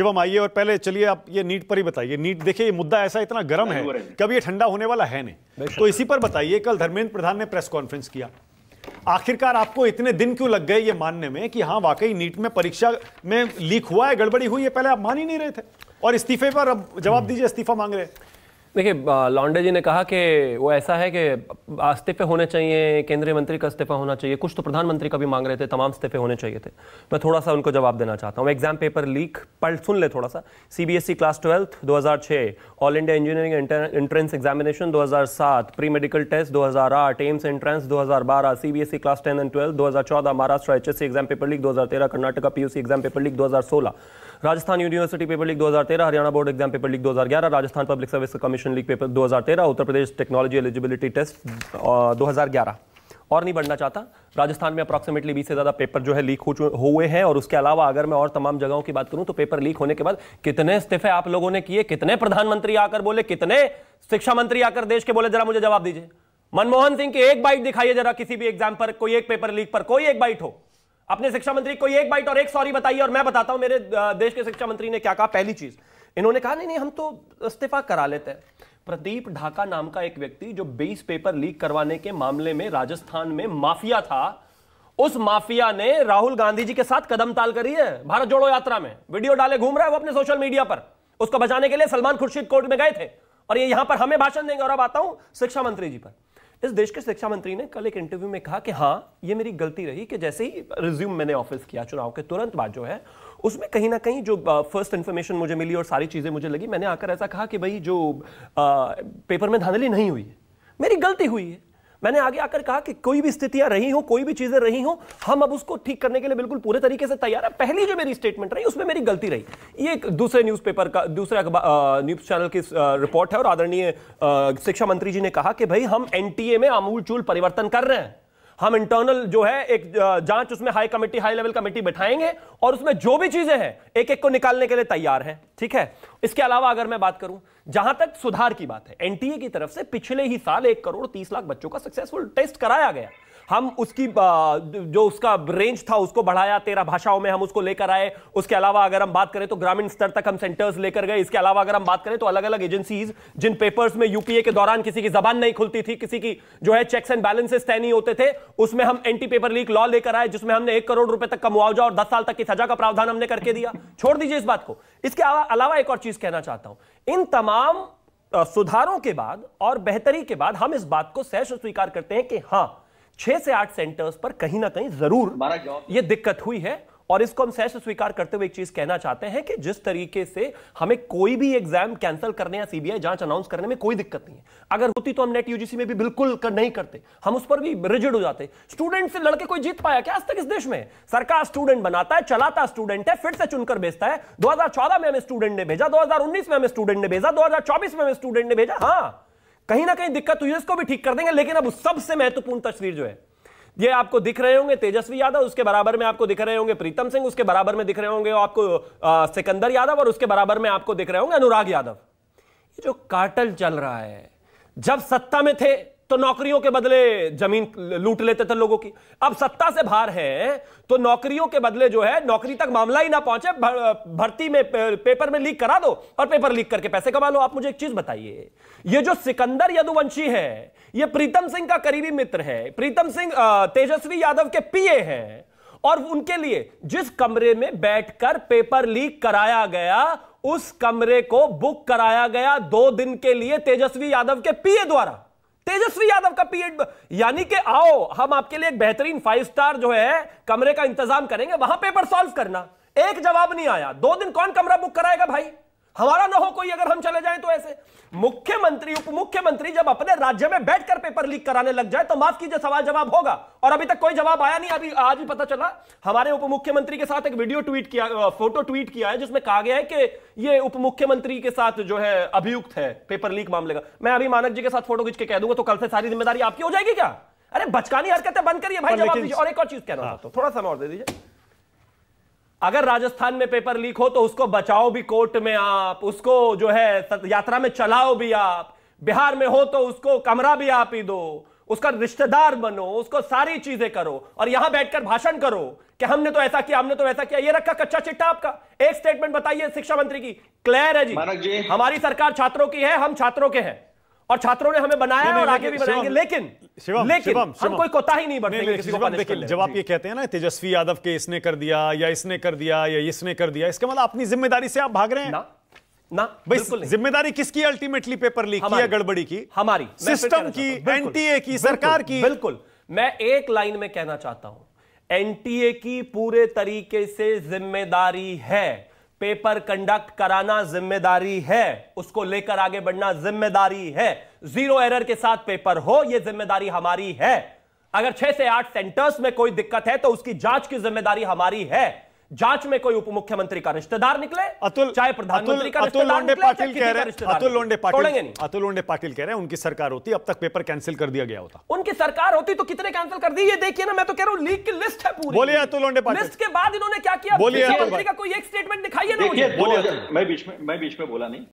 शिवम आइए और पहले चलिए आप ये नीट पर ही बताइए नीट देखिए ये मुद्दा ऐसा इतना गर्म है कभी ये ठंडा होने वाला है नहीं तो इसी पर बताइए कल धर्मेंद्र प्रधान ने प्रेस कॉन्फ्रेंस किया आखिरकार आपको इतने दिन क्यों लग गए ये मानने में कि हाँ वाकई नीट में परीक्षा में लीक हुआ है गड़बड़ी हुई है पहले आप मान ही नहीं रहे थे और इस्तीफे पर अब जवाब हम्म। दीजिए इस्तीफा मांग रहे हैं देखिए लॉन्डे जी ने कहा कि वो ऐसा है कि इस्तीफे होने चाहिए केंद्रीय मंत्री का इस्तीफा होना चाहिए कुछ तो प्रधानमंत्री का भी मांग रहे थे तमाम इस्तीफे होने चाहिए थे मैं थोड़ा सा उनको जवाब देना चाहता हूँ एग्जाम पेपर लीक पढ़ सुन ले थोड़ा सा CBSE class twelfth 2006 All India engineering entrance examination सात प्री मेडिकल टेस्ट आठ AIIMS entrance 2012 CBSE class ten and twelfth चौदह Maharashtra C exam paper leak 2013 Karnataka PUC exam paper leak सोलह Rajasthan university paper leak 2013 Haryana board exam paper leak 2011 Rajasthan public service commission leak paper 2013 Uttar Pradesh technology eligibility test दो और नहीं बढ़ना चाहता राजस्थान में approximately बीस से ज़्यादा पेपर जो है लीक हो हुए हैं और उसके अलावा अगर मैं और तमाम जगहों की बात करूं तो पेपर लीक होने के बाद कितने इस्तीफे आप लोगों ने किए कितने प्रधानमंत्री आकर बोले कितने शिक्षा मंत्री आकर देश के बोले जरा मुझे जवाब दीजिए मनमोहन सिंह की एक बाइट दिखाइए जरा किसी भी एग्जाम पर कोई एक पेपर लीक पर कोई एक बाइट हो अपने शिक्षा मंत्री को एक बाइट और एक सॉरी बताइए और मैं बताता हूं मेरे देश के शिक्षा मंत्री ने क्या कहा पहली चीज इन्होंने कहा नहीं नहीं हम तो इस्तीफा करा लेते हैं प्रदीप ढाका नाम का एक व्यक्ति जो बेस पेपर लीक करवाने के मामले में राजस्थान में माफिया था उस माफिया ने राहुल गांधी जी के साथ कदम ताल करी है भारत जोड़ो यात्रा में वीडियो डाले घूम रहा है वो अपने सोशल मीडिया पर उसको बचाने के लिए सलमान खुर्शीद कोर्ट में गए थे और ये यहां पर हमें भाषण देंगे और अब आता हूं शिक्षा मंत्री जी पर इस देश के शिक्षा मंत्री ने कल एक इंटरव्यू में कहा कि हाँ ये मेरी गलती रही कि जैसे ही रिज्यूम मैंने ऑफिस किया चुनाव के तुरंत बाद जो है उसमें कहीं ना कहीं जो फर्स्ट uh, इन्फॉर्मेशन मुझे मिली और सारी चीज़ें मुझे लगी मैंने आकर ऐसा कहा कि भाई जो आ, uh, पेपर में धांधली नहीं हुई है मेरी गलती हुई है मैंने आगे आकर कहा कि कोई भी स्थितियां रही हो कोई भी चीजें रही हो हम अब उसको ठीक करने के लिए बिल्कुल पूरे तरीके से तैयार है पहली जो मेरी स्टेटमेंट रही उसमें मेरी गलती रही ये एक दूसरे न्यूज़पेपर का दूसरे न्यूज़ चैनल की रिपोर्ट है और आदरणीय शिक्षा मंत्री जी ने कहा कि भाई हम एन में आमूल चूल परिवर्तन कर रहे हैं हम इंटरनल जो है एक जांच उसमें high committee high level committee बैठाएंगे और उसमें जो भी चीजें हैं एक एक को निकालने के लिए तैयार हैं ठीक है इसके अलावा अगर मैं बात करूं जहां तक सुधार की बात है एनटीए की तरफ से पिछले ही साल एक करोड़ तीस लाख बच्चों का सक्सेसफुल टेस्ट कराया गया हम उसकी जो उसका रेंज था उसको बढ़ाया तेरह भाषाओं में हम उसको लेकर आए उसके अलावा अगर हम बात करें तो ग्रामीण स्तर तक हम सेंटर्स लेकर गए इसके अलावा अगर हम बात करें तो अलग अलग एजेंसीज जिन पेपर्स में यूपीए के दौरान किसी की जबान नहीं खुलती थी किसी की जो है चेक्स एंड बैलेंसेस तय नहीं होते थे उसमें हम एंटी पेपर लीक लॉ लेकर आए जिसमें हमने एक करोड़ रुपए तक का मुआवजा और दस साल तक की सजा का प्रावधान हमने करके दिया छोड़ दीजिए इस बात को इसके अलावा एक और चीज कहना चाहता हूं इन तमाम सुधारों के बाद और बेहतरी के बाद हम इस बात को सहस स्वीकार करते हैं कि हां छह से आठ सेंटर्स पर कहीं ना कहीं जरूर ये दिक्कत हुई है और इसको हम सहस स्वीकार करते हुए एक चीज कहना चाहते हैं कि जिस तरीके से हमें कोई भी एग्जाम कैंसिल करने या सीबीआई जांच अनाउंस करने में कोई दिक्कत नहीं है अगर होती तो हम नेट यूजीसी में भी बिल्कुल कर नहीं करते हम उस पर भी रिजिड हो जाते स्टूडेंट से लड़के कोई जीत पाया क्या आज तक इस देश में सरकार स्टूडेंट बनाता है चलाता स्टूडेंट है फिर से चुनकर भेजता है दो में हमें स्टूडेंट ने भेजा दो में हमें स्टूडेंट ने भेजा दो में हमें स्टूडेंट ने भेजा हाँ कहीं ना कहीं दिक्कत हुई है उसको भी ठीक कर देंगे लेकिन अब सबसे महत्वपूर्ण तस्वीर जो है ये आपको दिख रहे होंगे तेजस्वी यादव उसके बराबर में आपको दिख रहे होंगे प्रीतम सिंह उसके बराबर में दिख रहे होंगे आपको सिकंदर यादव और उसके बराबर में आपको दिख रहे होंगे अनुराग यादव ये जो काटल चल रहा है जब सत्ता में थे तो नौकरियों के बदले जमीन लूट लेते थे लोगों की अब सत्ता से बाहर है तो नौकरियों के बदले जो है नौकरी तक मामला ही ना पहुंचे भर्ती में पेपर में लीक करा दो और पेपर लीक करके पैसे कमा लो आप मुझे एक चीज बताइए ये जो सिकंदर यदुवंशी है ये प्रीतम सिंह का करीबी मित्र है प्रीतम सिंह तेजस्वी यादव के पीए हैं और उनके लिए जिस कमरे में बैठकर पेपर लीक कराया गया उस कमरे को बुक कराया गया दो दिन के लिए तेजस्वी यादव के पीए द्वारा तेजस्वी यादव का पीएड यानी कि आओ हम आपके लिए एक बेहतरीन फाइव स्टार जो है कमरे का इंतजाम करेंगे वहां पेपर सॉल्व करना एक जवाब नहीं आया दो दिन कौन कमरा बुक कराएगा भाई हमारा ना हो कोई अगर हम चले जाएं तो ऐसे मुख्यमंत्री उप मुख्यमंत्री जब अपने राज्य में बैठकर पेपर लीक कराने लग जाए तो माफ कीजिए सवाल जवाब होगा और अभी तक कोई जवाब आया नहीं अभी आज भी पता चला हमारे उप मुख्यमंत्री के साथ एक वीडियो ट्वीट किया फोटो ट्वीट किया है जिसमें कहा गया है कि ये उप मुख्यमंत्री के साथ जो है अभियुक्त है पेपर लीक मामले का मैं अभी मानक जी के साथ फोटो खींच के कह दूंगा तो कल से सारी जिम्मेदारी आपकी हो जाएगी क्या अरे बचकानी हरकतें बंद करिए भाई जवाब दीजिए और एक और चीज कह रहा हूं हाँ। तो थोड़ा समय और दे दीजिए अगर राजस्थान में पेपर लीक हो तो उसको बचाओ भी कोर्ट में आप उसको जो है यात्रा में चलाओ भी आप बिहार में हो तो उसको कमरा भी आप ही दो उसका रिश्तेदार बनो उसको सारी चीजें करो और यहां बैठकर भाषण करो कि हमने तो ऐसा किया हमने तो ऐसा किया ये रखा कच्चा चिट्ठा आपका एक स्टेटमेंट बताइए शिक्षा मंत्री की क्लियर है जी, जी हमारी सरकार छात्रों की है हम छात्रों के हैं और छात्रों ने हमें बनाया और आगे भी बनाएंगे लेकिन शिवम, लेकिन शिवम, हम कोई कोताही नहीं बरतेंगे किसी को देखिए जब आप ये कहते हैं ना तेजस्वी यादव के इसने कर दिया या इसने कर दिया या इसने कर दिया इसके मतलब अपनी जिम्मेदारी से आप भाग रहे हैं ना ना भाई जिम्मेदारी किसकी अल्टीमेटली पेपर लीक की गड़बड़ी की हमारी सिस्टम की एनटीए की सरकार की बिल्कुल मैं एक लाइन में कहना चाहता हूं एनटीए की पूरे तरीके से जिम्मेदारी है पेपर कंडक्ट कराना जिम्मेदारी है उसको लेकर आगे बढ़ना जिम्मेदारी है जीरो एरर के साथ पेपर हो यह जिम्मेदारी हमारी है अगर छह से आठ सेंटर्स में कोई दिक्कत है तो उसकी जांच की जिम्मेदारी हमारी है जांच में कोई उप मुख्यमंत्री का रिश्तेदार निकले अतुल चाहे प्रधानमंत्री का अतुल लोंडे पाटिल कह रहे हैं अतुल लोंडे पाटिल अतुल लोंडे पाटिल कह रहे हैं उनकी सरकार होती अब तक पेपर कैंसिल कर दिया गया होता उनकी सरकार होती तो कितने कैंसिल कर दी ये देखिए ना मैं तो कह रहा हूँ लीग की लिस्ट है पूरी बोलिए अतुल लोंडे पाटिल लिस्ट के बाद इन्होंने क्या किया बोलिए का कोई एक स्टेटमेंट दिखाइए ना बोलिए मैं बीच में मैं बीच में बोला नहीं